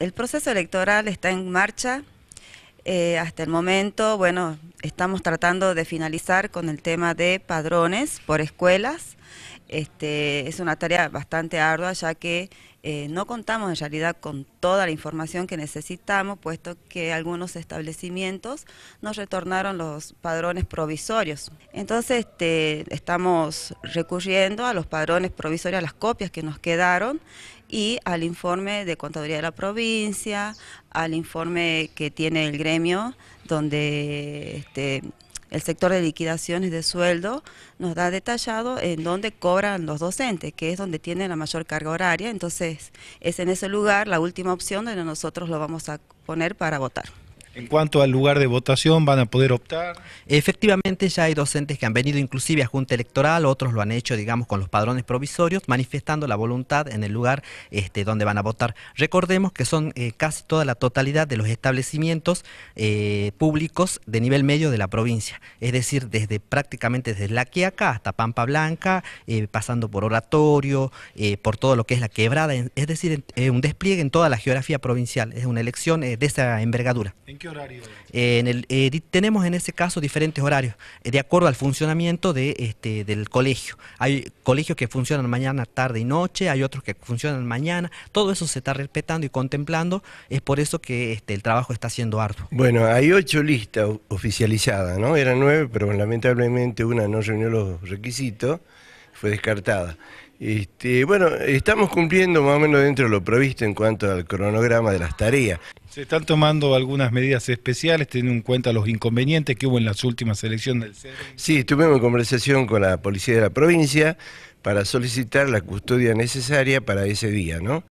el proceso electoral está en marcha. Eh, hasta el momento, bueno, estamos tratando de finalizar con el tema de padrones por escuelas. Este, es una tarea bastante ardua ya que eh, no contamos en realidad con toda la información que necesitamos, puesto que algunos establecimientos nos retornaron los padrones provisorios. Entonces este, estamos recurriendo a los padrones provisorios, a las copias que nos quedaron y al informe de Contaduría de la Provincia, al informe que tiene el gremio, donde este, el sector de liquidaciones de sueldo nos da detallado en dónde cobran los docentes, que es donde tienen la mayor carga horaria. Entonces, es en ese lugar la última opción donde nosotros lo vamos a poner para votar. En cuanto al lugar de votación, ¿van a poder optar? Efectivamente, ya hay docentes que han venido inclusive a Junta Electoral, otros lo han hecho, digamos, con los padrones provisorios, manifestando la voluntad en el lugar este, donde van a votar. Recordemos que son eh, casi toda la totalidad de los establecimientos eh, públicos de nivel medio de la provincia, es decir, desde prácticamente desde La Quiaca hasta Pampa Blanca, eh, pasando por Oratorio, por todo lo que es la quebrada, es decir, un despliegue en toda la geografía provincial, es una elección de esa envergadura qué horario? Eh, eh, tenemos en ese caso diferentes horarios, eh, de acuerdo al funcionamiento de, este, del colegio. Hay colegios que funcionan mañana, tarde y noche, hay otros que funcionan mañana. Todo eso se está respetando y contemplando. Es por eso que este, el trabajo está siendo arduo. Bueno, hay ocho listas oficializadas, ¿no? Eran nueve, pero lamentablemente una no reunió los requisitos fue descartada. Este, bueno, estamos cumpliendo más o menos dentro de lo previsto en cuanto al cronograma de las tareas. Se están tomando algunas medidas especiales, teniendo en cuenta los inconvenientes que hubo en las últimas elecciones del CERN. Sí, estuvimos en conversación con la policía de la provincia para solicitar la custodia necesaria para ese día, ¿no?